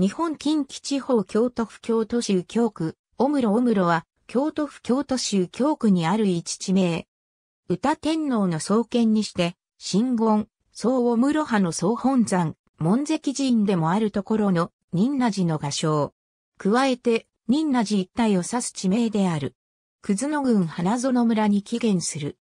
日本近畿地方京都府京都市右京区、おむろおむろは、京都府京都市右京区にある一地名。歌天皇の創建にして、新言、総おむろ派の総本山、門跡寺院でもあるところの、仁和寺の画商。加えて、仁和寺一帯を指す地名である。葛野郡花園村に起源する。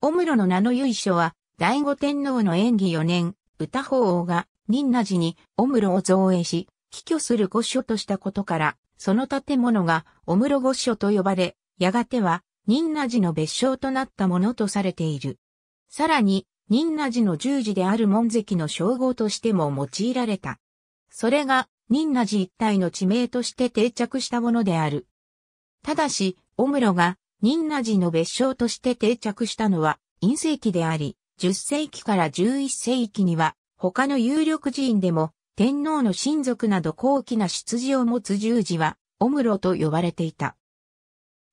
おむろの名の由緒は、第五天皇の演技四年、歌法王が、仁和寺におむろを造営し、帰居する御所としたことから、その建物がお室御所と呼ばれ、やがては仁和寺の別称となったものとされている。さらに、仁和寺の十字である門跡の称号としても用いられた。それが、仁和寺一帯の地名として定着したものである。ただし、お室が仁和寺の別称として定着したのは、陰世紀であり、10世紀から11世紀には、他の有力寺院でも天皇の親族など高貴な出自を持つ十字は、オムロと呼ばれていた。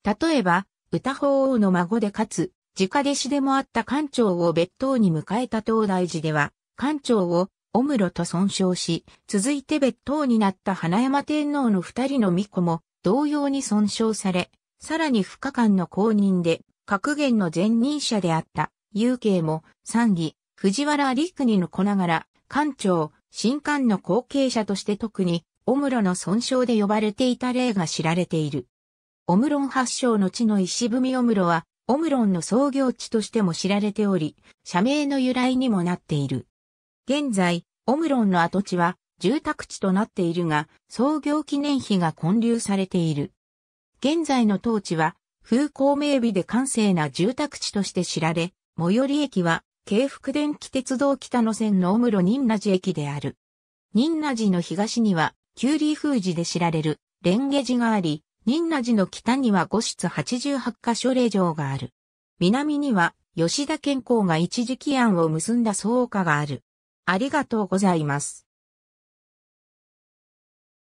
例えば、歌法王の孫でかつ、直弟子でもあった官長を別当に迎えた東大寺では、官長をオムロと尊称し、続いて別当になった花山天皇の二人の巫女も同様に尊称され、さらに不可感の公認で、格言の前任者であった、有慶も、三義、藤原陸にのながら、官長、新官の後継者として特に、オムロの損傷で呼ばれていた例が知られている。オムロン発祥の地の石踏みオムロは、オムロンの創業地としても知られており、社名の由来にもなっている。現在、オムロンの跡地は住宅地となっているが、創業記念碑が建立されている。現在の当地は、風光明媚で閑静な住宅地として知られ、最寄り駅は京福電気鉄道北野線の小室仁和寺駅である。仁和寺の東には、九里風寺で知られる、蓮華寺があり、仁和寺の北には五室八十八箇所霊場がある。南には、吉田健康が一時期案を結んだ草加がある。ありがとうございます。